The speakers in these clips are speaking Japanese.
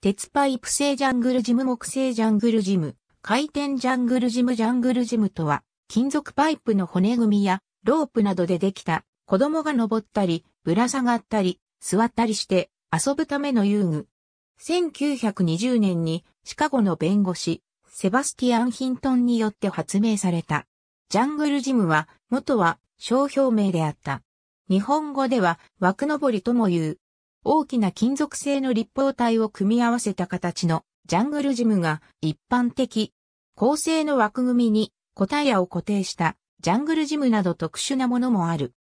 鉄パイプ製ジャングルジム木製ジャングルジム、回転ジャングルジムジャングルジムとは、金属パイプの骨組みやロープなどでできた、子供が登ったり、ぶら下がったり、座ったりして遊ぶための遊具。1920年にシカゴの弁護士、セバスティアン・ヒントンによって発明された。ジャングルジムは、元は商標名であった。日本語では枠登りとも言う。大きな金属製の立方体を組み合わせた形のジャングルジムが一般的。構成の枠組みに個体野を固定したジャングルジムなど特殊なものもある。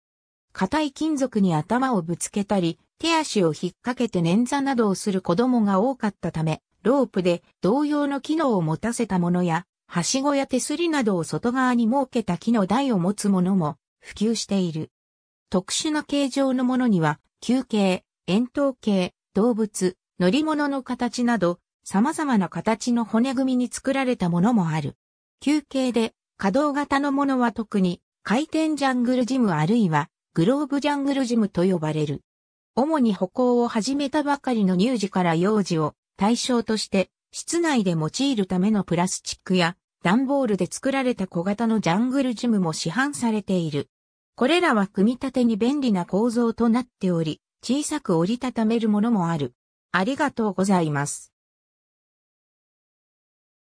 硬い金属に頭をぶつけたり、手足を引っ掛けて捻挫などをする子供が多かったため、ロープで同様の機能を持たせたものや、はしごや手すりなどを外側に設けた木の台を持つものも普及している。特殊な形状のものには、球形、円筒形、動物、乗り物の形など、様々な形の骨組みに作られたものもある。球形で、可動型のものは特に、回転ジャングルジムあるいは、グローブジャングルジムと呼ばれる。主に歩行を始めたばかりの乳児から幼児を対象として、室内で用いるためのプラスチックや、段ボールで作られた小型のジャングルジムも市販されている。これらは組み立てに便利な構造となっており、小さく折りたためるものもある。ありがとうございます。